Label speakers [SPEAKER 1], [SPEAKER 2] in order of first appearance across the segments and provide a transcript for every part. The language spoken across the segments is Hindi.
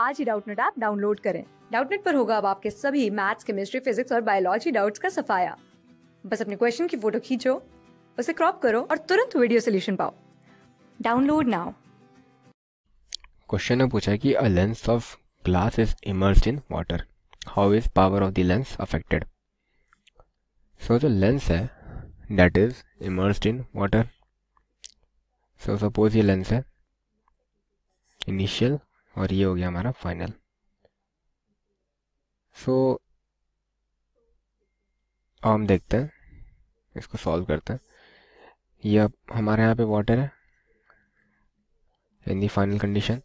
[SPEAKER 1] आज ही डाउटनेट ऐप डाउनलोड करें डाउटनेट पर होगा अब आपके सभी मैथ्स केमिस्ट्री फिजिक्स और बायोलॉजी डाउट्स का सफाया बस अपने क्वेश्चन की फोटो खींचो उसे क्रॉप करो और तुरंत वीडियो सोल्यूशन पाओ डाउनलोड नाउ क्वेश्चन में पूछा कि a lens of glass is immersed in water how is power of the lens affected so जो लेंस है that is immersed in water so suppose ये लेंस है इनिशियल और ये हो गया हमारा फाइनल सो so, अब हम देखते हैं इसको सॉल्व करते हैं ये अब हमारे यहाँ पे वाटर है इन दी फाइनल कंडीशन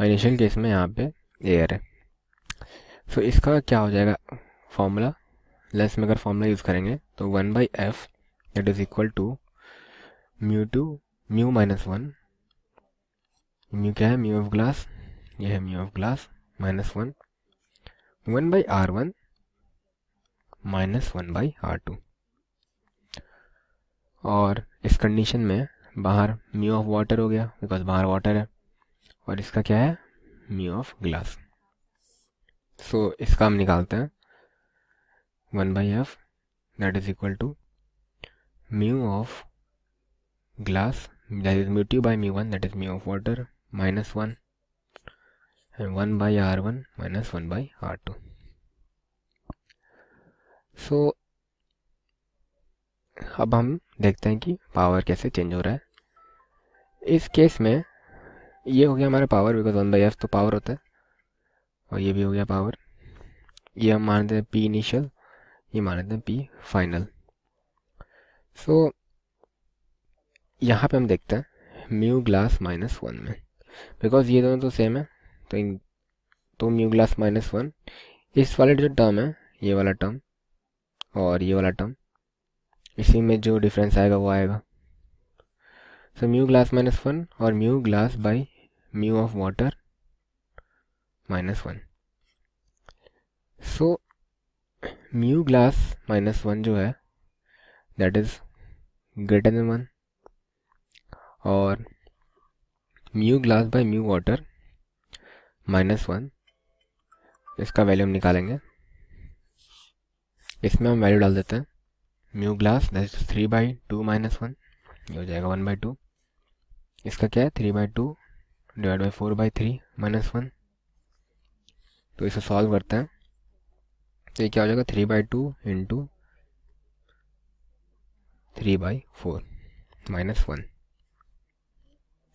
[SPEAKER 1] और इनिशियल केस में यहाँ पे एयर है सो so, इसका क्या हो जाएगा फॉर्मूला लेस में अगर फॉर्मूला यूज़ करेंगे तो one by F it is equal to mu two mu minus one mu क्या है म्यू ऑफ ग्लास ये है mu of glass minus one one by R one minus one by R two और इस कंडीशन में बाहर म्यू ऑफ वाटर हो गया बिकॉज बाहर वाटर है और इसका क्या है म्यू ऑफ ग्लास सो इसका हम निकालते हैं one by F that is equal to mu of glass that is mu two by mu one that is mu of water minus one and 1 by r1 minus 1 by r2 so so, अब हम देखते हैं कि पावर कैसे चेंज हो रहा है इस केस में ये हो गया हमारा power because one by F तो पावर होता है और ये भी हो गया पावर ये हम मान देते हैं पी इनिशियल ये मान लेते हैं पी फाइनल सो so, यहाँ पे हम देखते हैं म्यू ग्लास माइनस वन में बिकॉज ये दोनों तो सेम है तो इन तो म्यू ग्लास माइनस वन इस वाले जो टर्म है ये वाला टर्म और ये वाला टर्म इसी में जो डिफरेंस आएगा वो आएगा so mu glass minus one और mu glass by mu of water minus one so mu glass minus one जो है that is greater than one और mu glass by mu water minus one इसका वैल्यू हम निकालेंगे इसमें हम वैल्यू डाल देते हैं mu glass that three by two minus one ये हो जाएगा वन बाई टू इसका क्या है three by two divide by four by three minus one तो इसे सॉल्व करते हैं तो ये क्या हो जाएगा three by two into three by four minus one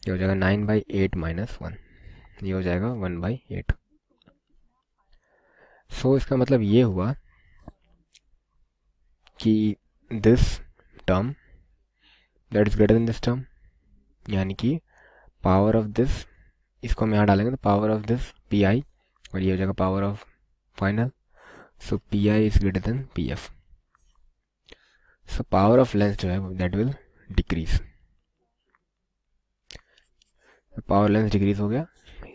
[SPEAKER 1] ये हो जाएगा nine by eight minus one ये हो जाएगा वन बाई एट सो इसका मतलब ये हुआ कि this term that is greater than this term यानी कि पावर ऑफ दिस इसको हम यहाँ डालेंगे तो power of this P I और ये हो जाएगा power of final so P I is greater than P F so power of lens जो है that will decrease power lens decrease हो गया